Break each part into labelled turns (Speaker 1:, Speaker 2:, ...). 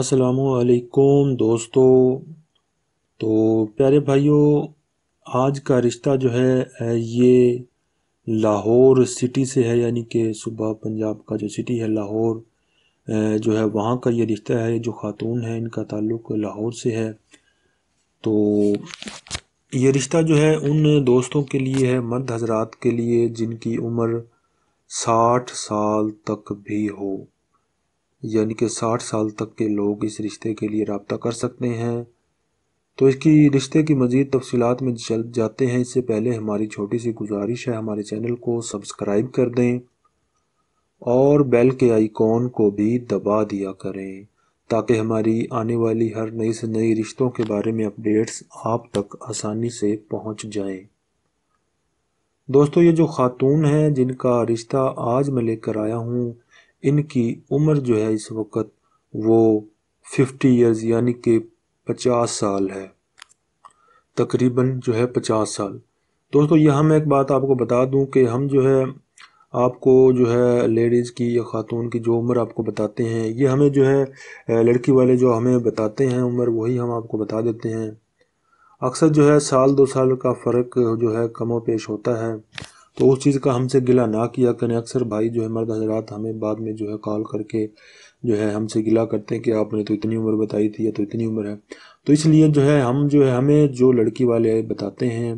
Speaker 1: असलकुम दोस्तों तो प्यारे भाइयों आज का रिश्ता जो है ये लाहौर सिटी से है यानी कि सुबह पंजाब का जो सिटी है लाहौर जो है वहाँ का ये रिश्ता है जो ख़ातून है इनका ताल्लुक़ लाहौर से है तो ये रिश्ता जो है उन दोस्तों के लिए है मर्द हजरात के लिए जिनकी उम्र साठ साल तक भी हो यानी कि साठ साल तक के लोग इस रिश्ते के लिए रबता कर सकते हैं तो इसकी रिश्ते की मज़ीद तफसीत में चल जाते हैं इससे पहले हमारी छोटी सी गुजारिश है हमारे चैनल को सब्सक्राइब कर दें और बेल के आइकॉन को भी दबा दिया करें ताकि हमारी आने वाली हर नई से नई रिश्तों के बारे में अपडेट्स आप तक आसानी से पहुंच जाएं। दोस्तों ये जो ख़ातून हैं जिनका रिश्ता आज मैं लेकर आया हूँ इनकी उम्र जो है इस वक्त वो फिफ्टी ईयर्स यानी कि पचास साल है तकरीबन जो है पचास साल दोस्तों यहाँ मैं एक बात आपको बता दूं कि हम जो है आपको जो है लेडीज़ की या ख़ातून की जो उम्र आपको बताते हैं ये हमें जो है लड़की वाले जो हमें बताते हैं उम्र वही हम आपको बता देते हैं अक्सर जो है साल दो साल का फ़र्क जो है कमो पेश होता है तो उस चीज़ का हमसे गिला ना किया करें अक्सर भाई जो है मर्द हजरात हमें बाद में जो है कॉल करके जो है हमसे गिला करते हैं कि आपने तो इतनी उम्र बताई थी या तो इतनी उम्र है तो इसलिए जो है हम जो है हमें जो लड़की वाले बताते हैं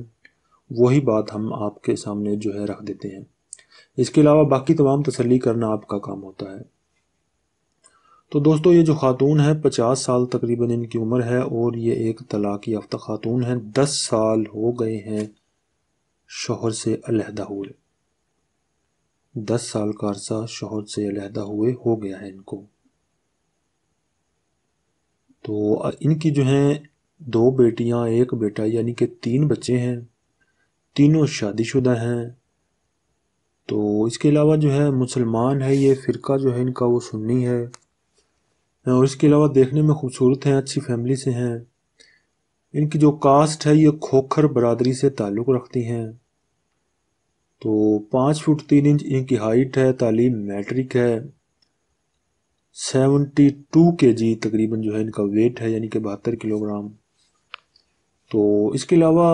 Speaker 1: वही बात हम आपके सामने जो है रख देते हैं इसके अलावा बाकी तमाम तसली करना आपका काम होता है तो दोस्तों ये जो खातून है पचास साल तकरीबन इनकी उम्र है और ये एक तलाक याफ्ता खातून है दस साल हो गए हैं शोहर से अलहदा हुए दस साल का अरसा शोहर से अलहदा हुए हो गया है इनको तो इनकी जो हैं दो बेटियां एक बेटा यानी कि तीन बच्चे हैं तीनों शादीशुदा हैं तो इसके अलावा जो है मुसलमान है ये फ़िरका जो है इनका वो सुन्नी है और इसके अलावा देखने में खूबसूरत हैं अच्छी फैमिली से हैं इनकी जो कास्ट है ये खोखर बरदरी से ताल्लुक़ रखती हैं तो पाँच फुट तीन इंच इनकी हाइट है तालीम मैट्रिक है सेवेंटी टू के जी तकरीबन जो है इनका वेट है यानी कि बहत्तर किलोग्राम तो इसके अलावा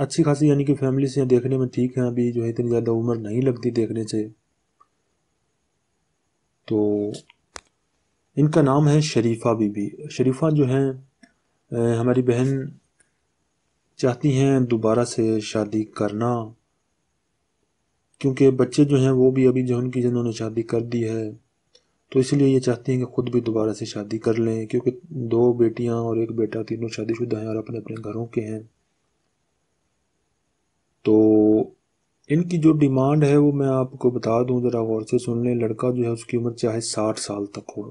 Speaker 1: अच्छी खासी यानी कि फैमिली से देखने में ठीक है अभी जो है इतनी ज़्यादा उम्र नहीं लगती देखने से तो इनका नाम है शरीफा बीबी शरीफा जो हैं हमारी बहन चाहती हैं दोबारा से शादी करना क्योंकि बच्चे जो हैं वो भी अभी जो उनकी जिन्होंने शादी कर दी है तो इसलिए ये चाहती हैं कि ख़ुद भी दोबारा से शादी कर लें क्योंकि दो बेटियां और एक बेटा तीनों शादीशुदा हैं और अपने अपने घरों के हैं तो इनकी जो डिमांड है वो मैं आपको बता दूं ज़रा गौर से सुन लें लड़का जो है उसकी उम्र चाहे साठ साल तक हो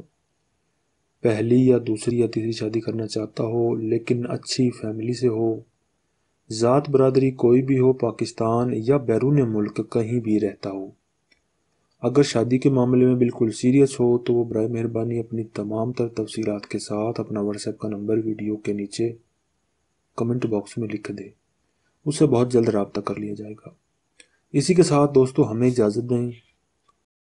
Speaker 1: पहली या दूसरी या तीसरी शादी करना चाहता हो लेकिन अच्छी फैमिली से हो ज़ात बरदरी कोई भी हो पाकिस्तान या बैरून मुल्क कहीं भी रहता हो अगर शादी के मामले में बिल्कुल सीरियस हो तो वह बर मेहरबानी अपनी तमाम तर तफसीत के साथ अपना व्हाट्सएप का नंबर वीडियो के नीचे कमेंट बॉक्स में लिख दे उसे बहुत जल्द रबता कर लिया जाएगा इसी के साथ दोस्तों हमें इजाज़त दें